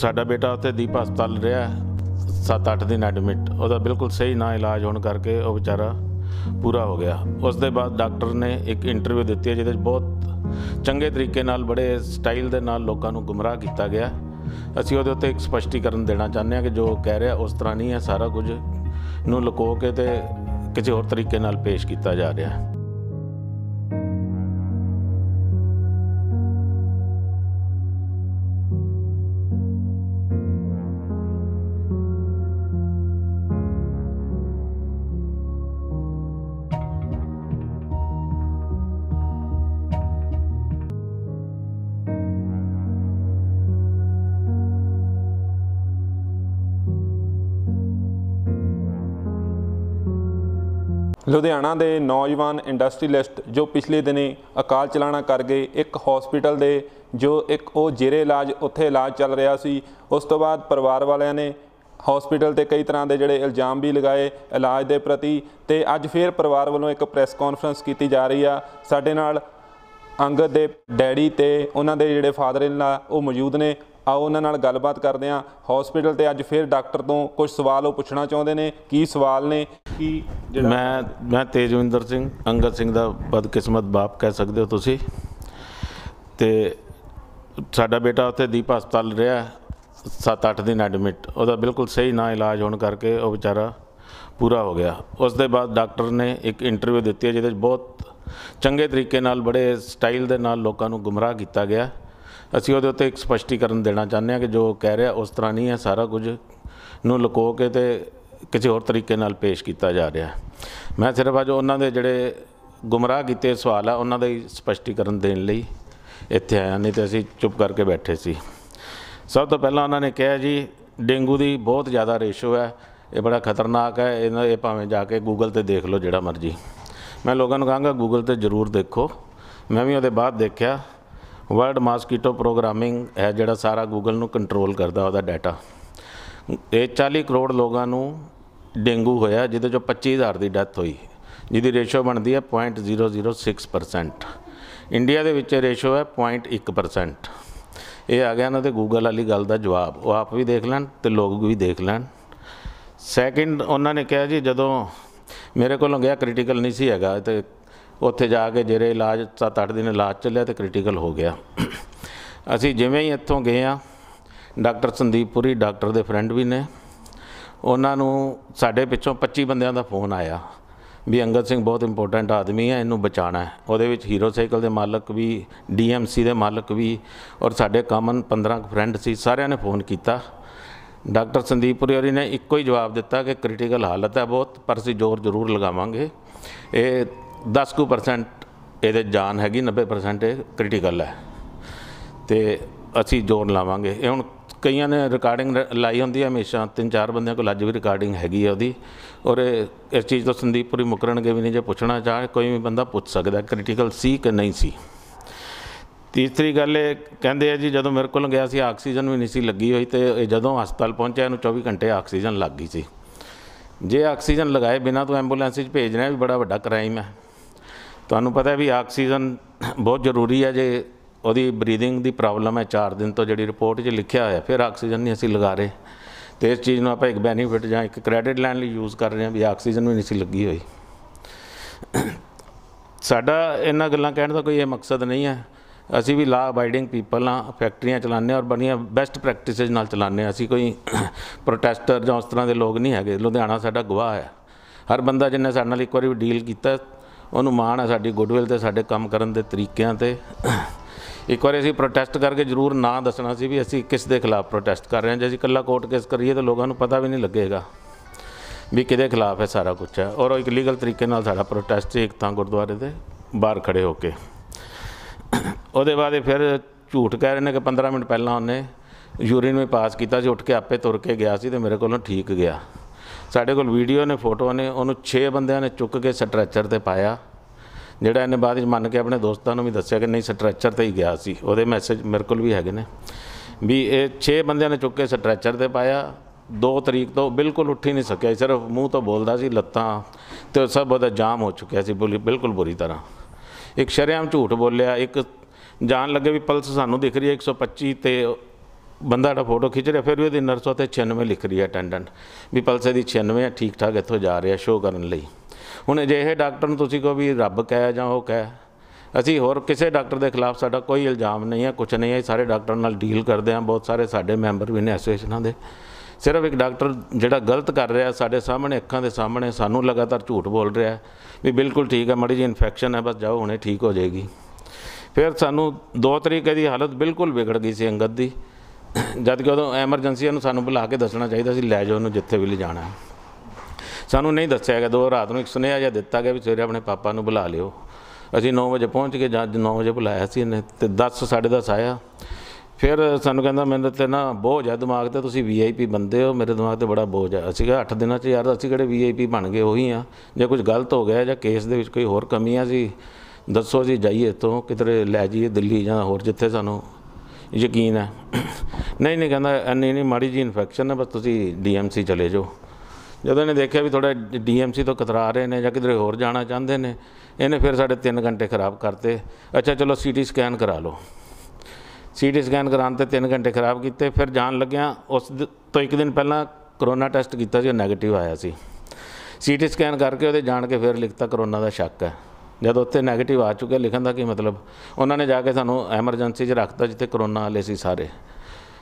ਸਾਡਾ ਬੇਟਾ ਉੱਥੇ ਦੀਪ ਹਸਪਤਾਲ ਰਿਹਾ 7-8 ਦਿਨ ਐਡਮਿਟ ਉਹਦਾ ਬਿਲਕੁਲ ਸਹੀ ਨਾ ਇਲਾਜ ਹੋਣ ਕਰਕੇ ਉਹ ਵਿਚਾਰਾ ਪੂਰਾ ਹੋ ਗਿਆ ਉਸ ਦੇ ਬਾਅਦ ਡਾਕਟਰ ਨੇ ਇੱਕ ਇੰਟਰਵਿਊ ਦਿੱਤੀ ਜਿਹਦੇ ਵਿੱਚ ਬਹੁਤ ਚੰਗੇ ਤਰੀਕੇ ਨਾਲ ਬੜੇ ਸਟਾਈਲ ਦੇ ਨਾਲ ਲੋਕਾਂ ਨੂੰ ਗੁੰਮਰਾਹ ਕੀਤਾ ਗਿਆ ਅਸੀਂ ਉਹਦੇ ਉੱਤੇ ਇੱਕ ਸਪਸ਼ਟੀਕਰਨ ਦੇਣਾ ਚਾਹੁੰਦੇ ਹਾਂ ਕਿ ਜੋ ਕਹਿ ਰਿਹਾ ਉਸ ਤਰ੍ਹਾਂ ਨਹੀਂ ਹੈ ਸਾਰਾ ਕੁਝ ਨੂੰ ਲੁਕੋ ਕੇ ਤੇ ਕਿਸੇ ਹੋਰ ਤਰੀਕੇ ਨਾਲ ਪੇਸ਼ ਕੀਤਾ ਜਾ ਰਿਹਾ ਹੈ ਲੁਧਿਆਣਾ ਦੇ ਨੌਜਵਾਨ ਇੰਡਸਟਰੀਲਿਸਟ ਜੋ ਪਿਛਲੇ ਦਿਨੇ ਅਕਾਲ ਚਲਾਣਾ ਕਰ ਗਏ ਇੱਕ ਹਸਪੀਟਲ ਦੇ ਜੋ ਇੱਕ ਉਹ ਜੇਰੇ ਇਲਾਜ ਉੱਥੇ ਇਲਾਜ ਚੱਲ ਰਿਹਾ ਸੀ ਉਸ ਤੋਂ ਬਾਅਦ ਪਰਿਵਾਰ ਵਾਲਿਆਂ ਨੇ ਹਸਪੀਟਲ ਤੇ ਕਈ ਤਰ੍ਹਾਂ ਦੇ ਜਿਹੜੇ ਇਲਜ਼ਾਮ ਵੀ ਲਗਾਏ ਇਲਾਜ ਦੇ ਪ੍ਰਤੀ ਤੇ ਅੱਜ ਫੇਰ ਪਰਿਵਾਰ ਵੱਲੋਂ ਇੱਕ ਪ੍ਰੈਸ ਕਾਨਫਰੰਸ ਕੀਤੀ ਜਾ ਰਹੀ ਆ ਸਾਡੇ ਨਾਲ ਅੰਗਦ ਦੇ ਡੈਡੀ ਤੇ ਉਹਨਾਂ ਦੇ ਜਿਹੜੇ ਫਾਦਰ ਇਨ ਲਾ ਉਹ ਮੌਜੂਦ ਨੇ ਆਓ ਉਹਨਾਂ ਨਾਲ ਗੱਲਬਾਤ ਕਰਦੇ ਆ ਹਸਪੀਟਲ ਤੇ ਅੱਜ ਫਿਰ ਡਾਕਟਰ ਤੋਂ ਕੁਝ ਸਵਾਲ ਉਹ ਪੁੱਛਣਾ ਚਾਹੁੰਦੇ ਨੇ ਕੀ ਸਵਾਲ ਨੇ ਕੀ ਮੈਂ ਮੈਂ ਤੇਜਵਿੰਦਰ ਸਿੰਘ ਅੰਗਦ ਸਿੰਘ ਦਾ ਬਦਕਿਸਮਤ ਬਾਪ ਕਹਿ ਸਕਦੇ ਹੋ ਤੁਸੀਂ ਤੇ ਸਾਡਾ ਬੇਟਾ ਉੱਥੇ ਦੀਪ ਹਸਪਤਾਲ ਰਿਹਾ 7-8 ਦਿਨ ਐਡਮਿਟ ਉਹਦਾ ਬਿਲਕੁਲ ਸਹੀ ਨਾ ਇਲਾਜ ਹੋਣ ਕਰਕੇ ਉਹ ਵਿਚਾਰਾ ਪੂਰਾ ਹੋ ਗਿਆ ਉਸ ਦੇ ਬਾਅਦ ਡਾਕਟਰ ਨੇ ਇੱਕ ਇੰਟਰਵਿਊ ਦਿੱਤੀ ਜਿਹਦੇ ਵਿੱਚ ਬਹੁਤ ਚੰਗੇ ਤਰੀਕੇ ਨਾਲ ਬੜੇ ਸਟਾਈਲ ਦੇ ਨਾਲ ਲੋਕਾਂ ਨੂੰ ਗੁੰਮਰਾਹ ਕੀਤਾ ਗਿਆ ਅਸੀਂ ਉਹਦੇ ਉੱਤੇ ਇੱਕ ਸਪਸ਼ਟੀਕਰਨ ਦੇਣਾ ਚਾਹੁੰਦੇ ਹਾਂ ਕਿ ਜੋ ਕਹਿ ਰਿਹਾ ਉਸ ਤਰ੍ਹਾਂ ਨਹੀਂ ਹੈ ਸਾਰਾ ਕੁਝ ਨੂੰ ਲੁਕੋ ਕੇ ਤੇ ਕਿਸੇ ਹੋਰ ਤਰੀਕੇ ਨਾਲ ਪੇਸ਼ ਕੀਤਾ ਜਾ ਰਿਹਾ ਮੈਂ ਸਿਰਫ ਅਜ ਉਹਨਾਂ ਦੇ ਜਿਹੜੇ ਗੁੰਮਰਾਹ ਕੀਤੇ ਸਵਾਲ ਆ ਉਹਨਾਂ ਦਾ ਹੀ ਸਪਸ਼ਟੀਕਰਨ ਦੇਣ ਲਈ ਇੱਥੇ ਆਇਆ ਨਹੀਂ ਤੇ ਅਸੀਂ ਚੁੱਪ ਕਰਕੇ ਬੈਠੇ ਸੀ ਸਭ ਤੋਂ ਪਹਿਲਾਂ ਉਹਨਾਂ ਨੇ ਕਿਹਾ ਜੀ ਡੇਂਗੂ ਦੀ ਬਹੁਤ ਜ਼ਿਆਦਾ ਰੇਸ਼ੋ ਹੈ ਇਹ ਬੜਾ ਖਤਰਨਾਕ ਹੈ ਇਹਨਾਂ ਇਹ ਭਾਵੇਂ ਜਾ ਕੇ ਗੂਗਲ ਤੇ ਦੇਖ ਲਓ ਜਿਹੜਾ ਮਰਜੀ ਮੈਂ ਲੋਕਾਂ ਨੂੰ ਕਹਾਂਗਾ ਗੂਗਲ ਤੇ ਜ਼ਰੂਰ ਦੇਖੋ ਮੈਂ ਵੀ ਉਹਦੇ ਬਾਅਦ ਦੇਖਿਆ ਵਰਲਡ ਮਾਸਕੀਟੋ ਪ੍ਰੋਗਰਾਮਿੰਗ ਹੈ ਜਿਹੜਾ ਸਾਰਾ ਗੂਗਲ ਨੂੰ ਕੰਟਰੋਲ ਕਰਦਾ ਉਹਦਾ ਡਾਟਾ ਇਹ 40 ਕਰੋੜ ਲੋਕਾਂ ਨੂੰ ਡੇਂਗੂ ਹੋਇਆ ਜਿਹਦੇ ਚੋਂ 25000 ਦੀ ਡੈਥ ਹੋਈ ਜਿਹਦੀ ਰੇਸ਼ੋ ਬਣਦੀ ਹੈ 0.006% ਇੰਡੀਆ ਦੇ ਵਿੱਚ ਰੇਸ਼ੋ ਹੈ 0.1% ਇਹ ਆ ਗਿਆ ਨਾ ਤੇ ਗੂਗਲ ਵਾਲੀ ਗੱਲ ਦਾ ਜਵਾਬ ਉਹ ਆਪ ਵੀ ਦੇਖ ਲੈਣ ਤੇ ਲੋਕ ਵੀ ਦੇਖ ਲੈਣ ਸੈਕਿੰਡ ਉਹਨਾਂ ਨੇ ਕਿਹਾ ਜੀ ਜਦੋਂ ਮੇਰੇ ਕੋਲੋਂ ਗਿਆ ਕ੍ਰਿਟੀਕਲ ਨਹੀਂ ਸੀ ਹੈਗਾ ਤੇ ਉੱਥੇ ਜਾ ਕੇ ਜਿਹੜੇ ਇਲਾਜ 7-8 ਦਿਨ ਇਲਾਜ ਚੱਲਿਆ ਤੇ ਕ੍ਰਿਟੀਕਲ ਹੋ ਗਿਆ ਅਸੀਂ ਜਿਵੇਂ ਹੀ ਇੱਥੋਂ ਗਏ ਆ ਡਾਕਟਰ ਸੰਦੀਪ ਪੁਰੀ ਡਾਕਟਰ ਦੇ ਫਰੈਂਡ ਵੀ ਨੇ ਉਹਨਾਂ ਨੂੰ ਸਾਡੇ ਪਿੱਛੋਂ 25 ਬੰਦਿਆਂ ਦਾ ਫੋਨ ਆਇਆ ਵੀ ਅੰਗਦ ਸਿੰਘ ਬਹੁਤ ਇੰਪੋਰਟੈਂਟ ਆਦਮੀ ਹੈ ਇਹਨੂੰ ਬਚਾਣਾ ਹੈ ਉਹਦੇ ਵਿੱਚ ਹੀਰੋ ਸਾਈਕਲ ਦੇ ਮਾਲਕ ਵੀ ਡੀਐਮਸੀ ਦੇ ਮਾਲਕ ਵੀ ਔਰ ਸਾਡੇ ਕਾਮਨ 15 ਫਰੈਂਡ ਸੀ ਸਾਰਿਆਂ ਨੇ ਫੋਨ ਕੀਤਾ ਡਾਕਟਰ ਸੰਦੀਪ ਪੁਰੀ ਨੇ ਇੱਕੋ ਹੀ ਜਵਾਬ ਦਿੱਤਾ ਕਿ ਕ੍ਰਿਟੀਕਲ ਹਾਲਤ ਹੈ ਬਹੁਤ ਪਰ ਅਸੀਂ ਜ਼ੋਰ ਜ਼ਰੂਰ ਲਗਾਵਾਂਗੇ ਇਹ 10 ਕੁ ਪਰਸੈਂਟ ਇਹਦੇ ਜਾਨ ਹੈਗੀ 90% ਇਹ ਕ੍ਰਿਟੀਕਲ ਹੈ ਤੇ ਅਸੀਂ ਜ਼ੋਰ ਲਾਵਾਂਗੇ ਇਹ ਹੁਣ ਕਈਆਂ ਨੇ ਰਿਕਾਰਡਿੰਗ ਲਾਈ ਹੁੰਦੀ ਹੈ ਹਮੇਸ਼ਾ ਤਿੰਨ ਚਾਰ ਬੰਦਿਆਂ ਕੋਲ ਅੱਜ ਵੀ ਰਿਕਾਰਡਿੰਗ ਹੈਗੀ ਹੈ ਉਹਦੀ ਔਰ ਇਸ ਚੀਜ਼ ਤੋਂ ਸੰਦੀਪ ਪੂਰੀ ਮੁਕਰਣਗੇ ਵੀ ਨਹੀਂ ਜੇ ਪੁੱਛਣਾ ਚਾਹੇ ਕੋਈ ਵੀ ਬੰਦਾ ਪੁੱਛ ਸਕਦਾ ਕ੍ਰਿਟੀਕਲ ਸੀ ਕਿ ਨਹੀਂ ਸੀ ਤੀਸਰੀ ਗੱਲ ਇਹ ਕਹਿੰਦੇ ਆ ਜੀ ਜਦੋਂ ਮੇਰੇ ਕੋਲ ਗਿਆ ਸੀ ਆਕਸੀਜਨ ਵੀ ਨਹੀਂ ਸੀ ਲੱਗੀ ਹੋਈ ਤੇ ਜਦੋਂ ਹਸਪਤਾਲ ਪਹੁੰਚਿਆ ਇਹਨੂੰ 24 ਘੰਟੇ ਆਕਸੀਜਨ ਲੱਗ ਗਈ ਸੀ ਜੇ ਆਕਸੀਜਨ ਲਗਾਏ ਬਿਨਾ ਤੋਂ ਐਂਬੂਲੈਂਸ ਵਿੱਚ ਭੇਜਣਾ ਵੀ ਬੜਾ ਵੱਡਾ ਕ੍ਰਾਈਮ ਹੈ ਤੁਹਾਨੂੰ ਪਤਾ ਵੀ ਆਕਸੀਜਨ ਬਹੁਤ ਜ਼ਰੂਰੀ ਹੈ ਜੇ ਉਹਦੀ ਬਰੀਦਿੰਗ ਦੀ ਪ੍ਰੋਬਲਮ ਹੈ 4 ਦਿਨ ਤੋਂ ਜਿਹੜੀ ਰਿਪੋਰਟ 'ਚ ਲਿਖਿਆ ਹੋਇਆ ਫਿਰ ਆਕਸੀਜਨ ਨਹੀਂ ਅਸੀਂ ਲਗਾ ਰਹੇ ਤੇ ਇਸ ਚੀਜ਼ ਨੂੰ ਆਪਾਂ ਇੱਕ ਬੈਨੀਫਿਟ ਜਾਂ ਇੱਕ ਕ੍ਰੈਡਿਟ ਲੈਣ ਲਈ ਯੂਜ਼ ਕਰ ਰਹੇ ਹਾਂ ਵੀ ਆਕਸੀਜਨ ਵੀ ਨਹੀਂ ਸੀ ਲੱਗੀ ਹੋਈ ਸਾਡਾ ਇਹਨਾਂ ਗੱਲਾਂ ਕਹਿਣ ਦਾ ਕੋਈ ਇਹ ਮਕਸਦ ਨਹੀਂ ਹੈ ਅਸੀਂ ਵੀ ਲਾ ਅਬਾਈਡਿੰਗ ਪੀਪਲ ਆ ਫੈਕਟਰੀਆਂ ਚਲਾਉਂਦੇ ਆ ਔਰ ਬਣੀਆਂ ਬੈਸਟ ਪ੍ਰੈਕਟਿਸਿਸ ਨਾਲ ਚਲਾਉਂਦੇ ਆ ਅਸੀਂ ਕੋਈ ਪ੍ਰੋਟੈਸਟਰ ਜਾਂ ਉਸ ਤਰ੍ਹਾਂ ਦੇ ਲੋਕ ਨਹੀਂ ਹੈਗੇ ਲੁਧਿਆਣਾ ਸਾਡਾ ਗਵਾਹ ਹੈ ਹਰ ਬੰਦਾ ਜਿੰਨੇ ਸਾਡੇ ਨਾਲ ਇੱਕ ਵਾਰੀ ਵੀ ਡੀਲ ਕੀਤਾ ਉਹਨੂੰ ਮਾਣ ਹੈ ਸਾਡੀ ਗੁੱਡਵਿਲ ਤੇ ਸਾਡੇ ਕੰਮ ਕਰਨ ਦੇ ਤਰੀਕਿਆਂ ਤੇ ਇੱਕ ਵਾਰ ਅਸੀਂ ਪ੍ਰੋਟੈਸਟ ਕਰਕੇ ਜ਼ਰੂਰ ਨਾਂ ਦੱਸਣਾ ਸੀ ਵੀ ਅਸੀਂ ਕਿਸ ਦੇ ਖਿਲਾਫ ਪ੍ਰੋਟੈਸਟ ਕਰ ਰਹੇ ਹਾਂ ਜੇ ਅਸੀਂ ਇਕੱਲਾ ਕੋਰਟ ਕੇਸ ਕਰੀਏ ਤਾਂ ਲੋਕਾਂ ਨੂੰ ਪਤਾ ਵੀ ਨਹੀਂ ਲੱਗੇਗਾ ਵੀ ਕਿਹਦੇ ਖਿਲਾਫ ਹੈ ਸਾਰਾ ਕੁਝ ਹੈ ਔਰ ਉਹ ਇੱਕ ਲੀਗਲ ਤਰੀਕੇ ਨਾਲ ਸਾਡਾ ਪ੍ਰੋਟੈਸਟ ਇੱਕ ਤਾਂ ਗੁਰਦੁਆਰੇ ਦੇ ਬਾਹਰ ਖੜੇ ਹੋ ਕੇ ਉਹਦੇ ਬਾਅਦ ਫਿਰ ਝੂਠ ਕਹਿ ਰਹੇ ਨੇ ਕਿ 15 ਮਿੰਟ ਪਹਿਲਾਂ ਉਹਨੇ ਯੂਰੀਨ ਵਿੱਚ ਪਾਸ ਕੀਤਾ ਸੀ ਉੱਠ ਕੇ ਆਪੇ ਤੁਰ ਕੇ ਗਿਆ ਸੀ ਤੇ ਮੇਰੇ ਕੋਲੋਂ ਠੀਕ ਗਿਆ ਸਾਡੇ ਕੋਲ ਵੀਡੀਓ ਨੇ ਫੋਟੋ ਨੇ ਉਹਨੂੰ 6 ਬੰਦਿਆਂ ਨੇ ਚੁੱਕ ਕੇ ਸਟ੍ਰੈਚਰ ਤੇ ਪਾਇਆ ਜਿਹੜਾ ਇਹਨੇ ਬਾਅਦ ਵਿੱਚ ਮੰਨ ਕੇ ਆਪਣੇ ਦੋਸਤਾਂ ਨੂੰ ਵੀ ਦੱਸਿਆ ਕਿ ਨਹੀਂ ਸਟ੍ਰੈਚਰ ਤੇ ਹੀ ਗਿਆ ਸੀ ਉਹਦੇ ਮੈਸੇਜ ਮੇਰੇ ਕੋਲ ਵੀ ਹੈਗੇ ਨੇ ਵੀ ਇਹ 6 ਬੰਦਿਆਂ ਨੇ ਚੁੱਕ ਕੇ ਸਟ੍ਰੈਚਰ ਤੇ ਪਾਇਆ 2 ਤਰੀਕ ਤੋਂ ਬਿਲਕੁਲ ਉੱਠ ਹੀ ਨਹੀਂ ਸਕਿਆ ਸਿਰਫ ਮੂੰਹ ਤੋਂ ਬੋਲਦਾ ਸੀ ਲੱਤਾਂ ਤੇ ਸਭ ਉਹਦਾ ਜਾਮ ਹੋ ਚੁੱਕਿਆ ਸੀ ਬਿਲਕੁਲ ਬੁਰੀ ਤਰ੍ਹਾਂ ਇੱਕ ਸ਼ਰਿਆਮ ਝੂਠ ਬੋਲਿਆ ਇੱਕ ਜਾਣ ਲੱਗੇ ਵੀ ਪਲਸ ਸਾਨੂੰ ਦਿਖ ਰਹੀ ਹੈ 125 ਤੇ ਬੰਦਾ ਦਾ ਫੋਟੋ ਖਿੱਚ ਰਿਹਾ ਫਿਰ ਵੀ ਉਹਦੀ ਨਰਸ ਉਹਤੇ 96 ਲਿਖ ਰਹੀ ਹੈ ਅਟੈਂਡੈਂਟ ਵੀ ਪਲਸੇ ਦੀ 96 ਹੈ ਠੀਕ ਠਾਕ ਇੱਥੋਂ ਜਾ ਰਿਹਾ ਸ਼ੋਅ ਕਰਨ ਲਈ ਹੁਣ ਅਜਿਹੇ ਡਾਕਟਰ ਨੂੰ ਤੁਸੀਂ ਕਹੋ ਵੀ ਰੱਬ ਕਹੇ ਜਾਂ ਉਹ ਕਹੇ ਅਸੀਂ ਹੋਰ ਕਿਸੇ ਡਾਕਟਰ ਦੇ ਖਿਲਾਫ ਸਾਡਾ ਕੋਈ ਇਲਜ਼ਾਮ ਨਹੀਂ ਹੈ ਕੁਝ ਨਹੀਂ ਹੈ ਸਾਰੇ ਡਾਕਟਰ ਨਾਲ ਡੀਲ ਕਰਦੇ ਆ ਬਹੁਤ ਸਾਰੇ ਸਾਡੇ ਮੈਂਬਰ ਵੀ ਨੇ ਐਸੋਸੀਏਸ਼ਨਾਂ ਦੇ ਸਿਰਫ ਇੱਕ ਡਾਕਟਰ ਜਿਹੜਾ ਗਲਤ ਕਰ ਰਿਹਾ ਸਾਡੇ ਸਾਹਮਣੇ ਅੱਖਾਂ ਦੇ ਸਾਹਮਣੇ ਸਾਨੂੰ ਲਗਾਤਾਰ ਝੂਠ ਬੋਲ ਰਿਹਾ ਵੀ ਬਿਲਕੁਲ ਠੀਕ ਹੈ ਮੜੀ ਜੀ ਇਨਫੈਕਸ਼ਨ ਹੈ ਬਸ ਜਾਓ ਹੁਣੇ ਠੀਕ ਹੋ ਜਾਏਗੀ ਫਿਰ ਸਾਨੂੰ ਦੋ ਤਰੀਕੇ ਦੀ ਹਾਲਤ ਬਿਲਕੁਲ ਵਿਗੜ ਗਈ ਸੀ ਅੰਗਦ ਦੀ ਜਦ ਕਿ ਉਦੋਂ ਐਮਰਜੈਂਸੀਆਂ ਨੂੰ ਸਾਨੂੰ ਬੁਲਾ ਕੇ ਦੱਸਣਾ ਚਾਹੀਦਾ ਸੀ ਲੈ ਜਾਓ ਉਹਨੂੰ ਜਿੱਥੇ ਵੀ ਲੈ ਹੈ ਸਾਨੂੰ ਨਹੀਂ ਦੱਸਿਆ ਗਿਆ ਦੋ ਰਾਤ ਨੂੰ ਇੱਕ ਸੁਨੇਹਾ ਜਿਹਾ ਦਿੱਤਾ ਗਿਆ ਵੀ ਸਵੇਰੇ ਆਪਣੇ ਪਾਪਾ ਨੂੰ ਬੁਲਾ ਲਿਓ ਅਸੀਂ 9 ਵਜੇ ਪਹੁੰਚ ਕੇ ਜਾਂ 9 ਵਜੇ ਬੁਲਾਇਆ ਸੀ ਇਹਨੇ ਤੇ 10 10:30 ਆਇਆ ਫਿਰ ਸਾਨੂੰ ਕਹਿੰਦਾ ਮੈਨੂੰ ਤੇ ਨਾ ਬੋਝ ਆ ਦਿਮਾਗ ਤੇ ਤੁਸੀਂ ਵੀਆਈਪੀ ਬੰਦੇ ਹੋ ਮੇਰੇ ਦਿਮਾਗ ਤੇ ਬੜਾ ਬੋਝ ਆ ਅਸੀਂ 8 ਦਿਨਾਂ 'ਚ ਯਾਰ ਅਸੀਂ ਕਿਹੜੇ ਵੀਆਈਪੀ ਬਣ ਗਏ ਉਹੀ ਆ ਜੇ ਕੁਝ ਗਲਤ ਹੋ ਗਿਆ ਜਾਂ ਕੇਸ ਦੇ ਵਿੱਚ ਕੋਈ ਹੋਰ ਕਮੀਆਂ ਸੀ ਦੱਸੋ ਜੀ ਜਾਈਏ ਤੋਂ ਕਿਧਰੇ ਲੈ ਜਾਈਏ ਦਿੱਲੀ ਜਾਂ ਹੋਰ ਜਿੱਥੇ ਸਾਨੂੰ ਯਕੀਨ ਹੈ ਨਹੀਂ ਨਹੀਂ ਕਹਿੰਦਾ ਐਨੀ ਨਹੀਂ ਮਾੜੀ ਜੀ ਇਨਫੈਕਸ਼ਨ ਹੈ ਬਸ ਤੁਸੀਂ ਡੀਐਮਸੀ ਚਲੇ ਜਾਓ ਜਦੋਂ ਇਹਨੇ ਦੇਖਿਆ ਵੀ ਥੋੜਾ ਡੀਐਮਸੀ ਤੋਂ ਕਤਰਾ ਰਹੇ ਨੇ ਜਾਂ ਕਿਧਰੇ ਹੋਰ ਜਾਣਾ ਚਾਹੁੰਦੇ ਨੇ ਇਹਨੇ ਫਿਰ ਸਾਡੇ 3 ਘੰਟੇ ਖਰਾਬ ਕਰਤੇ ਅੱਛਾ ਚਲੋ ਸੀਟੀ ਸਕੈਨ ਕਰਾ ਲਓ ਸੀਟੀ ਸਕੈਨ ਕਰਾਉਣ ਤੇ 3 ਘੰਟੇ ਖਰਾਬ ਕੀਤੇ ਫਿਰ ਜਾਣ ਲੱਗਿਆ ਉਸ ਤੋਂ ਇੱਕ ਦਿਨ ਪਹਿਲਾਂ ਕਰੋਨਾ ਟੈਸਟ ਕੀਤਾ ਸੀ ਉਹ ਨੈਗੇਟਿਵ ਆਇਆ ਸੀ ਸੀਟੀ ਸਕੈਨ ਕਰਕੇ ਉਹਦੇ ਜਾਣ ਕੇ ਫਿਰ ਲਿਖਤਾ ਕਰੋਨਾ ਦਾ ਸ਼ੱਕ ਹੈ ਜਦ ਉੱਤੇ 네ਗੇਟਿਵ ਆ ਚੁੱਕੇ ਲਿਖਣ ਦਾ ਕੀ ਮਤਲਬ ਉਹਨਾਂ ਨੇ ਜਾ ਕੇ ਸਾਨੂੰ ਐਮਰਜੈਂਸੀ 'ਚ ਰੱਖਤਾ ਜਿੱਥੇ ਕਰੋਨਾ ਵਾਲੇ ਸੀ ਸਾਰੇ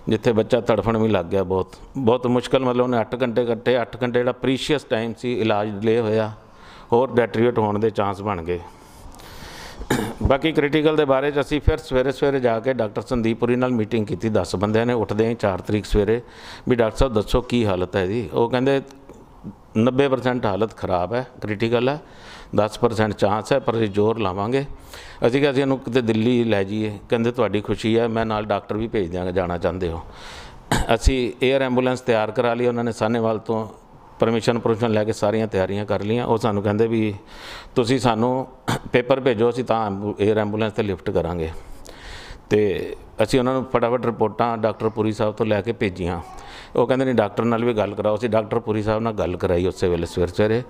ਜਿੱਥੇ ਬੱਚਾ ਤੜਫਣ ਵੀ ਲੱਗ ਗਿਆ ਬਹੁਤ ਬਹੁਤ ਮੁਸ਼ਕਲ ਮਤਲਬ ਉਹਨੇ 8 ਘੰਟੇ ਕੱਟੇ 8 ਘੰਟੇ ਜਿਹੜਾ ਪ੍ਰੀਸ਼ੀਅਸ ਟਾਈਮ ਸੀ ਇਲਾਜ ਡਿਲੇ ਹੋਇਆ ਹੋਰ ਡੈਟਰੀਏਟ ਹੋਣ ਦੇ ਚਾਂਸ ਬਣ ਗਏ ਬਾਕੀ ਕ੍ਰਿਟੀਕਲ ਦੇ ਬਾਰੇ ਚ ਅਸੀਂ ਫਿਰ ਸਵੇਰੇ ਸਵੇਰੇ ਜਾ ਕੇ ਡਾਕਟਰ ਪੁਰੀ ਨਾਲ ਮੀਟਿੰਗ ਕੀਤੀ 10 ਬੰਦਿਆਂ ਨੇ ਉੱਠਦੇ ਆਂ 4 ਤਰੀਕ ਸਵੇਰੇ ਵੀ ਡਾਕਟਰ ਸਾਹਿਬ ਦੱਸੋ ਕੀ ਹਾਲਤ ਹੈ ਜੀ ਉਹ ਕਹਿੰਦੇ 90% ਹਾਲਤ ਖਰਾਬ ਹੈ ਕ੍ਰਿਟੀਕਲ ਹੈ 10% ਚਾਂਸ ਹੈ ਪਰ ਅਸੀਂ ਜ਼ੋਰ ਲਾਵਾਂਗੇ ਅਸੀਂ ਕਿਹਾ ਅਸੀਂ ਇਹਨੂੰ ਕਿਤੇ ਦਿੱਲੀ ਲੈ ਜਾਈਏ ਕਹਿੰਦੇ ਤੁਹਾਡੀ ਖੁਸ਼ੀ ਹੈ ਮੈਂ ਨਾਲ ਡਾਕਟਰ ਵੀ ਭੇਜ ਦਿਆਂਗਾ ਜਾਣਾ ਚਾਹੁੰਦੇ ਹੋ ਅਸੀਂ 에ਅਰ ਐਂਬੂਲੈਂਸ ਤਿਆਰ ਕਰਾ ਲਈ ਉਹਨਾਂ ਨੇ ਸਾਨੇਵਾਲ ਤੋਂ ਪਰਮਿਸ਼ਨ ਪਰਮਿਸ਼ਨ ਲੈ ਕੇ ਸਾਰੀਆਂ ਤਿਆਰੀਆਂ ਕਰ ਲਈਆਂ ਉਹ ਸਾਨੂੰ ਕਹਿੰਦੇ ਵੀ ਤੁਸੀਂ ਸਾਨੂੰ ਪੇਪਰ ਭੇਜੋ ਅਸੀਂ ਤਾਂ 에ਅਰ ਐਂਬੂਲੈਂਸ ਤੇ ਲਿਫਟ ਕਰਾਂਗੇ ਤੇ ਅਸੀਂ ਉਹਨਾਂ ਨੂੰ ਫਟਾਫਟ ਰਿਪੋਰਟਾਂ ਡਾਕਟਰ ਪੁਰੀ ਸਾਹਿਬ ਤੋਂ ਲੈ ਕੇ ਭੇਜੀਆਂ ਉਹ ਕਹਿੰਦੇ ਨੇ ਡਾਕਟਰ ਨਾਲ ਵੀ ਗੱਲ ਕਰਾਓ ਸੀ ਡਾਕਟਰ ਪੂਰੀ ਸਾਹਿਬ ਨਾਲ ਗੱਲ ਕਰਾਈ ਉਸੇ ਵੇਲੇ ਸਵੇਰ ਸਵੇਰੇ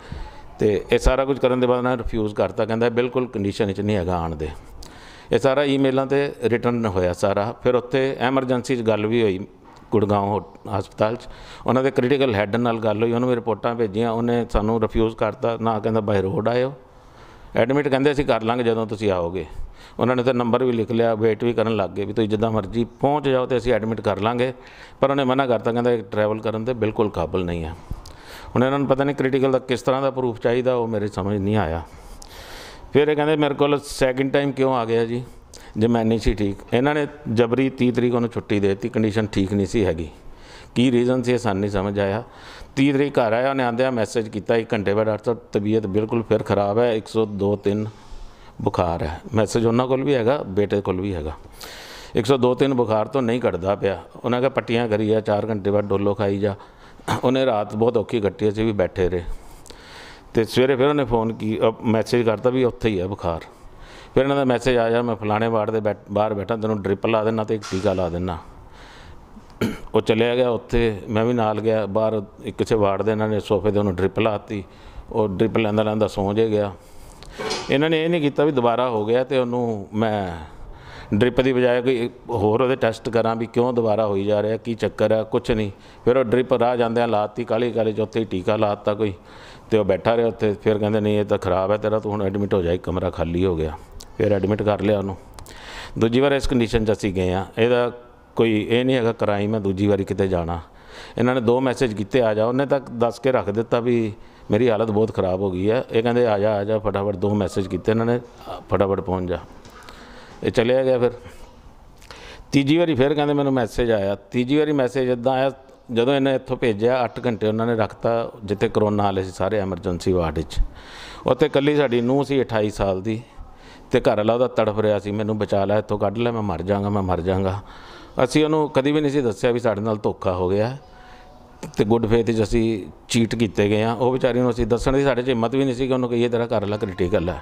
ਤੇ ਇਹ ਸਾਰਾ ਕੁਝ ਕਰਨ ਦੇ ਬਾਅਦ ਨਾ ਰਿਫਿਊਜ਼ ਕਰਤਾ ਕਹਿੰਦਾ ਬਿਲਕੁਲ ਕੰਡੀਸ਼ਨ ਵਿੱਚ ਨਹੀਂ ਹੈਗਾ ਆਣ ਦੇ ਇਹ ਸਾਰਾ ਈਮੇਲਾਂ ਤੇ ਰਿਟਰਨ ਹੋਇਆ ਸਾਰਾ ਫਿਰ ਉੱਥੇ ਐਮਰਜੈਂਸੀ 'ਚ ਗੱਲ ਵੀ ਹੋਈ ਗੁੜਗਾਉਂ ਹਸਪਤਾਲ 'ਚ ਉਹਨਾਂ ਦੇ ਕ੍ਰਿਟੀਕਲ ਹੈਡ ਨਾਲ ਗੱਲ ਹੋਈ ਉਹਨੂੰ ਰਿਪੋਰਟਾਂ ਭੇਜੀਆਂ ਉਹਨੇ ਸਾਨੂੰ ਰਿਫਿਊਜ਼ ਕਰਤਾ ਨਾ ਕਹਿੰਦਾ ਬਾਈ ਰੋਡ ਆਇਓ ਐਡਮਿਟ ਕਹਿੰਦੇ ਸੀ ਕਰ ਲਾਂਗੇ ਜਦੋਂ ਤੁਸੀਂ ਆਓਗੇ ਉਹਨਾਂ ਨੇ ਤਾਂ ਨੰਬਰ ਵੀ ਲਿਖ ਲਿਆ ਵੇਟ ਵੀ ਕਰਨ ਲੱਗ ਗਏ ਵੀ ਤੁਸੀਂ ਜਿੱਦਾਂ ਮਰਜ਼ੀ ਪਹੁੰਚ ਜਾਓ ਤੇ ਅਸੀਂ ਐਡਮਿਟ ਕਰ ਲਾਂਗੇ ਪਰ ਉਹਨੇ ਮਨਾ ਕਰਤਾ ਕਹਿੰਦਾ ਟਰੈਵਲ ਕਰਨ ਤੇ ਬਿਲਕੁਲ ਕਾਬਲ ਨਹੀਂ ਹੈ ਹੁਣ ਇਹਨਾਂ ਨੂੰ ਪਤਾ ਨਹੀਂ ਕ੍ਰਿਟੀਕਲ ਦਾ ਕਿਸ ਤਰ੍ਹਾਂ ਦਾ ਪ੍ਰੂਫ ਚਾਹੀਦਾ ਉਹ ਮੇਰੇ ਸਮਝ ਨਹੀਂ ਆਇਆ ਫਿਰ ਇਹ ਕਹਿੰਦੇ ਮੇਰੇ ਕੋਲ ਸੈਕਿੰਡ ਟਾਈਮ ਕਿਉਂ ਆ ਗਿਆ ਜੀ ਜੇ ਮੈਂ ਨਹੀਂ ਸੀ ਠੀਕ ਇਹਨਾਂ ਨੇ ਜਬਰੀ 30 ਤਰੀਕ ਨੂੰ ਛੁੱਟੀ ਦੇ ਦਿੱਤੀ ਕੰਡੀਸ਼ਨ ਠੀਕ ਨਹੀਂ ਸੀ ਹੈਗੀ ਕੀ ਰੀਜ਼ਨ ਸੀ ਸਾਨੂੰ ਨਹੀਂ ਸਮਝ ਆਇਆ ਤੀਸਰੇ ਘਰ ਆਇਆ ਉਹਨੇ ਆਂਦਿਆ ਮੈਸੇਜ ਕੀਤਾ 1 ਘੰਟੇ ਬਾਅਦ ਡਾਕਟਰ ਤਬੀਅਤ ਬਿਲਕੁਲ ਫਿਰ ਖਰਾਬ ਹੈ 102 3 ਬੁਖਾਰ ਹੈ ਮੈਸੇਜ ਉਹਨਾਂ ਕੋਲ ਵੀ ਹੈਗਾ ਬੇਟੇ ਕੋਲ ਵੀ ਹੈਗਾ 102 3 ਬੁਖਾਰ ਤੋਂ ਨਹੀਂ ਘਟਦਾ ਪਿਆ ਉਹਨਾਂ ਕਾ ਪੱਟੀਆਂ ਆ 4 ਘੰਟੇ ਬਾਅਦ ਡੋਲੋ ਖਾਈ ਜਾ ਉਹਨੇ ਰਾਤ ਬਹੁਤ ਔਖੀ ਘੱਟੀ ਸੀ ਵੀ ਬੈਠੇ ਰਹੇ ਤੇ ਸਵੇਰੇ ਫਿਰ ਉਹਨੇ ਫੋਨ ਕੀ ਮੈਸੇਜ ਕਰਤਾ ਵੀ ਉੱਥੇ ਹੀ ਹੈ ਬੁਖਾਰ ਫਿਰ ਇਹਨਾਂ ਦਾ ਮੈਸੇਜ ਆਇਆ ਮੈਂ ਫਲਾਣੇ ਵਾਰਡ ਦੇ ਬਾਹਰ ਬੈਠਾ ਤੈਨੂੰ ਡ੍ਰਿਪ ਲਾ ਦੇਣਾ ਤੇ ਇੱਕ ਟੀਕਾ ਲਾ ਦੇਣਾ ਉਹ ਚੱਲਿਆ ਗਿਆ ਉੱਥੇ ਮੈਂ ਵੀ ਨਾਲ ਗਿਆ ਬਾਹਰ ਕਿਸੇ ਵਾਰਡ ਦੇ ਇਹਨਾਂ ਨੇ ਸੋਫੇ ਤੇ ਉਹਨੂੰ ਡ੍ਰਿਪ ਲਾਤੀ ਉਹ ਡ੍ਰਿਪ ਲੈਂਦਾ ਲੈਂਦਾ ਸੌਂ ਜੇ ਗਿਆ ਇਹਨਾਂ ਨੇ ਇਹ ਨਹੀਂ ਕੀਤਾ ਵੀ ਦੁਬਾਰਾ ਹੋ ਗਿਆ ਤੇ ਉਹਨੂੰ ਮੈਂ ਡ੍ਰਿਪ ਦੀ ਬਜਾਏ ਕੋਈ ਹੋਰ ਉਹਦੇ ਟੈਸਟ ਕਰਾਂ ਵੀ ਕਿਉਂ ਦੁਬਾਰਾ ਹੋਈ ਜਾ ਰਿਹਾ ਕੀ ਚੱਕਰ ਹੈ ਕੁਝ ਨਹੀਂ ਫਿਰ ਉਹ ਡ੍ਰਿਪ ਰਾਹ ਆ ਲਾਤੀ ਕਾਲੀ ਕਾਲੀ ਜੋਤੇ ਟੀਕਾ ਲਾਤਾ ਕੋਈ ਤੇ ਉਹ ਬੈਠਾ ਰਿਹਾ ਉੱਥੇ ਫਿਰ ਕਹਿੰਦੇ ਨਹੀਂ ਇਹ ਤਾਂ ਖਰਾਬ ਹੈ ਤੇਰਾ ਤੂੰ ਹੁਣ ਐਡਮਿਟ ਹੋ ਜਾਈ ਕਮਰਾ ਖਾਲੀ ਹੋ ਗਿਆ ਫਿਰ ਐਡਮਿਟ ਕਰ ਲਿਆ ਉਹਨੂੰ ਦੂਜੀ ਵਾਰ ਇਸ ਕੰਡੀਸ਼ਨ 'ਚ ਅਸੀਂ ਗਏ ਆ ਇਹਦਾ ਕੋਈ ਇਹ ਨਹੀਂ ਹੈਗਾ ਕਰਾਈ ਮੈਂ ਦੂਜੀ ਵਾਰੀ ਕਿਤੇ ਜਾਣਾ ਇਹਨਾਂ ਨੇ ਦੋ ਮੈਸੇਜ ਕੀਤੇ ਆ ਜਾ ਉਹਨੇ ਤੱਕ ਦੱਸ ਕੇ ਰੱਖ ਦਿੱਤਾ ਵੀ ਮੇਰੀ ਹਾਲਤ ਬਹੁਤ ਖਰਾਬ ਹੋ ਗਈ ਹੈ ਇਹ ਕਹਿੰਦੇ ਆ ਜਾ ਆ ਜਾ ਫਟਾਫਟ ਦੋ ਮੈਸੇਜ ਕੀਤੇ ਇਹਨਾਂ ਨੇ ਫਟਾਫਟ ਪਹੁੰਚ ਜਾ ਇਹ ਚਲੇ ਗਿਆ ਫਿਰ ਤੀਜੀ ਵਾਰੀ ਫਿਰ ਕਹਿੰਦੇ ਮੈਨੂੰ ਮੈਸੇਜ ਆਇਆ ਤੀਜੀ ਵਾਰੀ ਮੈਸੇਜ ਇਦਾਂ ਆਇਆ ਜਦੋਂ ਇਹਨੇ ਇੱਥੋਂ ਭੇਜਿਆ 8 ਘੰਟੇ ਉਹਨਾਂ ਨੇ ਰੱਖਤਾ ਜਿੱਥੇ ਕਰੋਨਾ ਵਾਲੇ ਸੀ ਸਾਰੇ ਐਮਰਜੈਂਸੀ ਵਾਰਡ ਵਿੱਚ ਉੱਥੇ ਕੱਲੀ ਸਾਡੀ ਨੂੰਹ ਸੀ 28 ਸਾਲ ਦੀ ਤੇ ਘਰ ਵਾਲਾ ਉਹਦਾ ਤੜਫ ਰਿਹਾ ਸੀ ਮੈਨੂੰ ਬਚਾ ਲੈ ਇੱਥੋਂ ਕੱਢ ਲੈ ਮੈਂ ਮਰ ਜਾਵਾਂਗਾ ਮੈਂ ਮਰ ਜਾਵਾਂਗਾ ਅਸੀਂ ਉਹਨੂੰ ਕਦੀ ਵੀ ਨਹੀਂ ਸੀ ਦੱਸਿਆ ਵੀ ਸਾਡੇ ਨਾਲ ਧੋਖਾ ਹੋ ਗਿਆ ਤੇ ਗੁੱਡ ਫੇਥ ਵਿੱਚ ਅਸੀਂ ਚੀਟ ਕੀਤੇ ਗਏ ਆ ਉਹ ਵਿਚਾਰੀ ਨੂੰ ਅਸੀਂ ਦੱਸਣ ਦੀ ਸਾਡੇ 'ਚ ਹਿੰਮਤ ਵੀ ਨਹੀਂ ਸੀ ਕਿ ਉਹਨੂੰ ਕਹੀਏ ਤੇਰਾ ਘਰ ਲਾ ਕ੍ਰਿਟੀਕਲ ਆ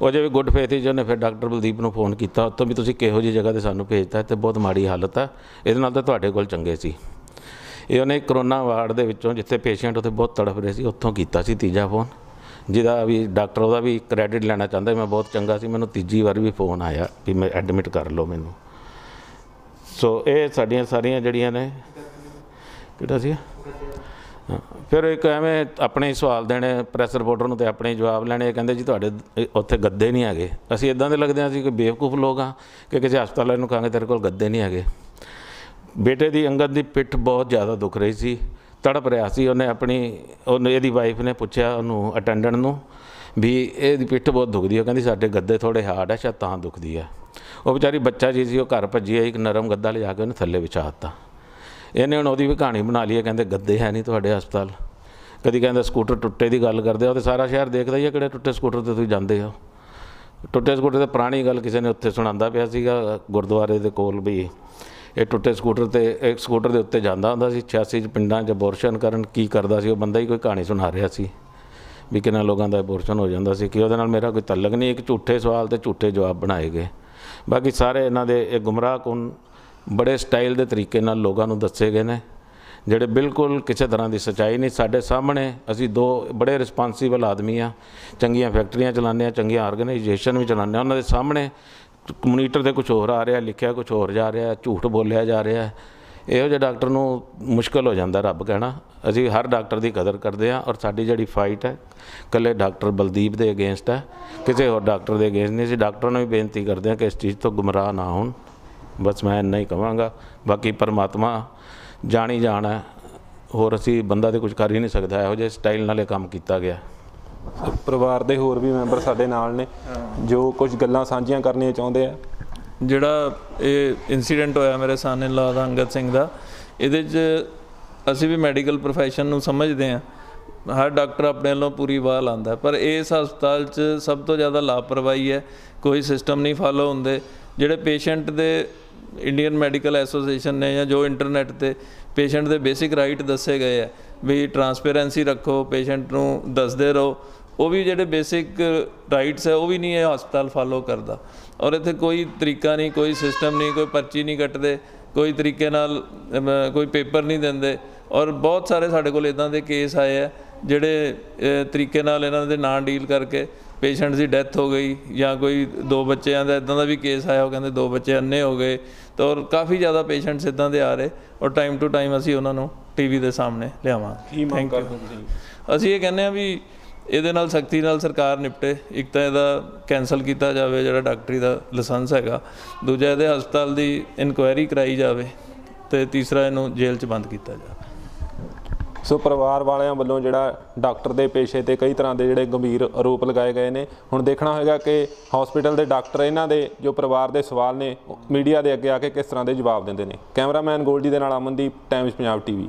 ਉਹ ਜੇ ਵੀ ਗੁੱਡ ਫੇਥ ਵਿੱਚ ਉਹਨੇ ਫਿਰ ਡਾਕਟਰ ਬਲਦੀਪ ਨੂੰ ਫੋਨ ਕੀਤਾ ਉਤੋਂ ਵੀ ਤੁਸੀਂ ਕਿਹੋ ਜੀ ਜਗ੍ਹਾ ਤੇ ਸਾਨੂੰ ਭੇਜਤਾ ਤੇ ਬਹੁਤ ਮਾੜੀ ਹਾਲਤ ਆ ਇਹਦੇ ਨਾਲ ਤਾਂ ਤੁਹਾਡੇ ਕੋਲ ਚੰਗੇ ਸੀ ਇਹ ਉਹਨੇ ਕਰੋਨਾ ਵਾਰਡ ਦੇ ਵਿੱਚੋਂ ਜਿੱਥੇ ਪੇਸ਼ੈਂਟ ਉੱਥੇ ਬਹੁਤ ਤੜਫ ਰਹੇ ਸੀ ਉੱਥੋਂ ਕੀਤਾ ਸੀ ਤੀਜਾ ਫੋਨ ਜਿਹਦਾ ਵੀ ਡਾਕਟਰ ਉਹਦਾ ਵੀ ਕ੍ਰੈਡਿਟ ਲੈਣਾ ਚਾਹੁੰਦਾ ਮੈਂ ਬਹੁਤ ਚੰਗਾ ਸੀ ਮੈਨੂੰ ਤੀਜੀ ਵਾਰ ਵੀ ਫੋਨ ਆਇਆ ਵੀ ਮੈਂ ਐਡਮਿਟ ਕਰ ਲਓ ਮੈਨੂੰ ਸੋ ਇਹ ਸਾਡੀਆਂ ਸਾਰੀਆਂ ਜਿਹੜੀਆਂ ਨੇ ਕਿਹੜਾ ਸੀ ਫਿਰ ਇੱਕ ਐਵੇਂ ਆਪਣੇ ਸਵਾਲ ਦੇਣੇ ਪ੍ਰੈਸ ਰਿਪੋਰਟਰ ਨੂੰ ਤੇ ਆਪਣੇ ਜਵਾਬ ਲੈਣੇ ਕਹਿੰਦੇ ਜੀ ਤੁਹਾਡੇ ਉੱਥੇ ਗੱਦੇ ਨਹੀਂ ਹੈਗੇ ਅਸੀਂ ਇਦਾਂ ਦੇ ਲੱਗਦੇ ਆ ਜੀ ਕਿ ਬੇਵਕੂਫ ਲੋਕ ਆ ਕਿ ਕਿਸੇ ਹਸਪਤਾਲ ਨੂੰ ਕਹਾਂਗੇ ਤੇਰੇ ਕੋਲ ਗੱਦੇ ਨਹੀਂ ਹੈਗੇ ਬੇਟੇ ਦੀ ਅੰਗਦ ਦੀ ਪਿੱਠ ਬਹੁਤ ਜ਼ਿਆਦਾ ਦੁਖ ਰਹੀ ਸੀ ਤੜਪ ਰਿਹਾ ਸੀ ਉਹਨੇ ਆਪਣੀ ਉਹਨੇ ਇਹਦੀ ਵਾਈਫ ਨੇ ਪੁੱਛਿਆ ਉਹਨੂੰ ਅਟੈਂਡੈਂਟ ਨੂੰ ਵੀ ਇਹਦੀ ਪਿੱਠ ਬਹੁਤ ਦੁਖਦੀ ਹੈ ਕਹਿੰਦੀ ਸਾਡੇ ਗੱਦੇ ਥੋੜੇ ਹਾਰਡ ਆ ਛਾ ਤਾਂ ਦੁਖਦੀ ਆ ਉਹ ਵਿਚਾਰੀ ਬੱਚਾ ਜੀ ਸੀ ਉਹ ਘਰ ਭੱਜੀ ਆਈ ਇੱਕ ਨਰਮ ਗੱਦਾ ਲਿਆ ਕੇ ਉਹਨੇ ਥੱਲੇ ਵਿਛਾ ਦਿੱਤਾ ਇਹਨੇ ਹੁਣ ਉਹਦੀ ਵੀ ਕਹਾਣੀ ਬਣਾ ਲਈ ਹੈ ਕਹਿੰਦੇ ਗੱਦੇ ਹੈ ਨਹੀਂ ਤੁਹਾਡੇ ਹਸਪਤਾਲ ਕਦੀ ਕਹਿੰਦਾ ਸਕੂਟਰ ਟੁੱਟੇ ਦੀ ਗੱਲ ਕਰਦੇ ਆ ਤੇ ਸਾਰਾ ਸ਼ਹਿਰ ਦੇਖਦਾ ਹੀ ਆ ਕਿਹੜੇ ਟੁੱਟੇ ਸਕੂਟਰ ਤੇ ਤੁਸੀਂ ਜਾਂਦੇ ਹੋ ਟੁੱਟੇ ਸਕੂਟਰ ਤੇ ਪੁਰਾਣੀ ਗੱਲ ਕਿਸੇ ਨੇ ਉੱਥੇ ਸੁਣਾਉਂਦਾ ਪਿਆ ਸੀਗਾ ਗੁਰਦੁਆਰੇ ਦੇ ਕੋਲ ਵੀ ਇਹ ਟੁੱਟੇ ਸਕੂਟਰ ਤੇ ਇੱਕ ਸਕੂਟਰ ਦੇ ਉੱਤੇ ਜਾਂਦਾ ਹੁੰਦਾ ਸੀ 86 ਚ ਪਿੰਡਾਂ 'ਚ ਅਬੋਰਸ਼ਨ ਕਰਨ ਕੀ ਕਰਦਾ ਸੀ ਉਹ ਬੰਦਾ ਹੀ ਕੋਈ ਕਹਾਣੀ ਸੁਣਾ ਰਿਹਾ ਸੀ ਵੀ ਕਿੰਨਾ ਲੋਕਾਂ ਦਾ ਅਬੋਰਸ਼ਨ ਹੋ ਜਾਂਦਾ ਸੀ ਕਿ ਉਹਦੇ ਨਾਲ ਮੇਰਾ ਕੋਈ ਤਲਕ ਨਹੀਂ ਇੱਕ ਝੂਠੇ ਸਵਾਲ ਤੇ ਝੂਠੇ ਜਵਾਬ ਬਣਾਏ ਗਏ ਬਾਕੀ ਸਾਰੇ ਇਹਨਾਂ ਦੇ ਇਹ ਗੁੰਮਰਾਹ ਕੁਨ ਬੜੇ ਸਟਾਈਲ ਦੇ ਤਰੀਕੇ ਨਾਲ ਲੋਕਾਂ ਨੂੰ ਦੱਸੇ ਗਏ ਨੇ ਜਿਹੜੇ ਬਿਲਕੁਲ ਕਿਸੇ ਤਰ੍ਹਾਂ ਦੀ ਸਚਾਈ ਨਹੀਂ ਸਾਡੇ ਸਾਹਮਣੇ ਅਸੀਂ ਦੋ ਬੜੇ ਰਿਸਪਾਂਸੀਬਲ ਆਦਮੀ ਆ ਚੰਗੀਆਂ ਫੈਕਟਰੀਆਂ ਚਲਾਉਂਦੇ ਆ ਚੰਗੀਆਂ ਆਰਗੇਨਾਈਜੇਸ਼ਨ ਵੀ ਚਲਾਉਂਦੇ ਆ ਉਹਨਾਂ ਦੇ ਸਾਹਮਣੇ ਮੋਨੀਟਰ ਤੇ ਕੁਝ ਹੋਰ ਆ ਰਿਹਾ ਲਿਖਿਆ ਕੁਝ ਹੋਰ ਜਾ ਰਿਹਾ ਝੂਠ ਬੋਲਿਆ ਜਾ ਰਿਹਾ ਇਹੋ ਜਿਹੇ ਡਾਕਟਰ ਨੂੰ ਮੁਸ਼ਕਲ ਹੋ ਜਾਂਦਾ ਰੱਬ ਕਹਿਣਾ ਅਸੀਂ ਹਰ ਡਾਕਟਰ ਦੀ ਕਦਰ ਕਰਦੇ ਆ ਔਰ ਸਾਡੀ ਜਿਹੜੀ ਫਾਈਟ ਹੈ ਕੱਲੇ ਡਾਕਟਰ ਬਲਦੀਪ ਦੇ ਅਗੇਂਸਟ ਹੈ ਕਿਸੇ ਹੋਰ ਡਾਕਟਰ ਦੇ ਅਗੇਂਸਟ ਨਹੀਂ ਸੀ ਡਾਕਟਰ ਨੂੰ ਵੀ ਬੇਨਤੀ ਕਰਦੇ ਆ ਕਿ ਇਸ ਚੀਜ਼ ਤੋਂ ਗੁੰਮਰਾਹ ਨਾ ਹੋਣ ਬਸ ਮੈਂ ਇੰਨਾ ਹੀ ਕਹਾਂਗਾ ਬਾਕੀ ਪਰਮਾਤਮਾ ਜਾਣੀ ਜਾਣਾ ਹੋਰ ਅਸੀਂ ਬੰਦਾ ਤੇ ਕੁਝ ਕਰ ਹੀ ਨਹੀਂ ਸਕਦਾ ਇਹੋ ਜਿਹੇ ਸਟਾਈਲ ਨਾਲੇ ਕੰਮ ਕੀਤਾ ਗਿਆ ਪਰਿਵਾਰ ਦੇ ਹੋਰ ਵੀ ਮੈਂਬਰ ਸਾਡੇ ਨਾਲ ਨੇ ਜੋ ਕੁਝ ਗੱਲਾਂ ਸਾਂਝੀਆਂ ਕਰਨੀਆਂ ਚਾਹੁੰਦੇ ਆ ਜਿਹੜਾ ਇਹ ਇਨਸੀਡੈਂਟ ਹੋਇਆ ਮੇਰੇ ਸਾਹਮਣੇ ਲਾ ਦਾ ਅੰਗਦ ਸਿੰਘ ਦਾ ਇਹਦੇ 'ਚ ਅਸੀਂ ਵੀ ਮੈਡੀਕਲ profession ਨੂੰ ਸਮਝਦੇ ਆ ਹਰ ਡਾਕਟਰ ਆਪਣੇ ਵੱਲੋਂ ਪੂਰੀ ਵਾਹ ਲਾਂਦਾ ਪਰ ਇਸ ਹਸਪਤਾਲ 'ਚ ਸਭ ਤੋਂ ਜ਼ਿਆਦਾ ਲਾਪਰਵਾਹੀ ਹੈ ਕੋਈ ਸਿਸਟਮ ਨਹੀਂ ਫਾਲੋ ਹੁੰਦੇ ਜਿਹੜੇ ਪੇਸ਼ੈਂਟ ਦੇ ਇੰਡੀਅਨ ਮੈਡੀਕਲ ਐਸੋਸੀਏਸ਼ਨ ਨੇ ਜਾਂ ਜੋ ਇੰਟਰਨੈਟ ਤੇ ਪੇਸ਼ੈਂਟ ਦੇ ਬੇਸਿਕ ਰਾਈਟ ਦੱਸੇ ਗਏ ਆ ਵੀ ਟਰਾਂਸਪੇਰੈਂਸੀ ਰੱਖੋ ਪੇਸ਼ੈਂਟ ਨੂੰ ਦੱਸਦੇ ਰਹੋ ਉਹ ਵੀ ਜਿਹੜੇ ਬੇਸਿਕ ਰਾਈਟਸ ਹੈ ਉਹ ਵੀ ਨਹੀਂ ਇਹ ਹਸਪਤਾਲ ਫਾਲੋ ਕਰਦਾ ਔਰ ਇੱਥੇ ਕੋਈ ਤਰੀਕਾ ਨਹੀਂ ਕੋਈ ਸਿਸਟਮ ਨਹੀਂ ਕੋਈ ਪਰਚੀ ਨਹੀਂ ਕੱਟਦੇ ਕੋਈ ਤਰੀਕੇ ਨਾਲ ਕੋਈ ਪੇਪਰ ਨਹੀਂ ਦਿੰਦੇ ਔਰ ਬਹੁਤ ਸਾਰੇ ਸਾਡੇ ਕੋਲ ਇਦਾਂ ਦੇ ਕੇਸ ਆਏ ਆ ਜਿਹੜੇ ਤਰੀਕੇ ਨਾਲ ਇਹਨਾਂ ਦੇ ਨਾਂ ਡੀਲ ਕਰਕੇ ਪੇਸ਼ੈਂਟ ਦੀ ਡੈਥ ਹੋ ਗਈ ਜਾਂ ਕੋਈ ਦੋ ਬੱਚਿਆਂ ਦਾ ਇਦਾਂ ਦਾ ਵੀ ਕੇਸ ਆਇਆ ਉਹ ਕਹਿੰਦੇ ਦੋ ਬੱਚੇ ਅੰਨੇ ਹੋ ਗਏ ਤਾਂ ਔਰ ਕਾਫੀ ਜ਼ਿਆਦਾ ਪੇਸ਼ੈਂਟਸ ਇਦਾਂ ਦੇ ਆ ਰਹੇ ਔਰ ਟਾਈਮ ਟੂ ਟਾਈਮ ਅਸੀਂ ਉਹਨਾਂ ਨੂੰ ਟੀਵੀ ਦੇ ਸਾਹਮਣੇ ਲਿਆਵਾਂ ਥੈਂਕ ਯੂ ਅਸੀਂ ਇਹ ਕਹਿੰਦੇ ਆ ਵੀ ਇਹਦੇ ਨਾਲ ਸਖਤੀ ਨਾਲ ਸਰਕਾਰ ਨਿਪਟੇ ਇੱਕ ਤਾਂ ਇਹਦਾ ਕੈਨਸਲ ਕੀਤਾ ਜਾਵੇ ਜਿਹੜਾ ਡਾਕਟਰੀ ਦਾ ਲਾਇਸੈਂਸ ਹੈਗਾ ਦੂਜਾ ਇਹਦੇ ਹਸਪਤਾਲ ਦੀ ਇਨਕੁਆਇਰੀ ਕਰਾਈ ਜਾਵੇ ਤੇ ਤੀਸਰਾ ਇਹਨੂੰ ਜੇਲ੍ਹ 'ਚ ਬੰਦ ਕੀਤਾ ਜਾਵੇ ਸੋ ਪਰਿਵਾਰ ਵਾਲਿਆਂ ਵੱਲੋਂ ਜਿਹੜਾ ਡਾਕਟਰ ਦੇ ਪੇਸ਼ੇ ਤੇ ਕਈ ਤਰ੍ਹਾਂ ਦੇ ਜਿਹੜੇ ਗੰਭੀਰ ਆਰੋਪ ਲਗਾਏ ਗਏ ਨੇ ਹੁਣ ਦੇਖਣਾ ਹੋਏਗਾ ਕਿ ਹਸਪੀਟਲ ਦੇ ਡਾਕਟਰ ਇਹਨਾਂ ਦੇ ਜੋ ਪਰਿਵਾਰ ਦੇ ਸਵਾਲ ਨੇ ਮੀਡੀਆ ਦੇ ਅੱਗੇ ਆ ਕੇ ਕਿਸ ਤਰ੍ਹਾਂ ਦੇ ਜਵਾਬ ਦਿੰਦੇ ਨੇ ਕੈਮਰਾਮੈਨ ਗੋਲਡੀ ਦੇ ਨਾਲ ਅਮਨਦੀਪ ਟਾਈਮਸ ਪੰਜਾਬ ਟੀਵੀ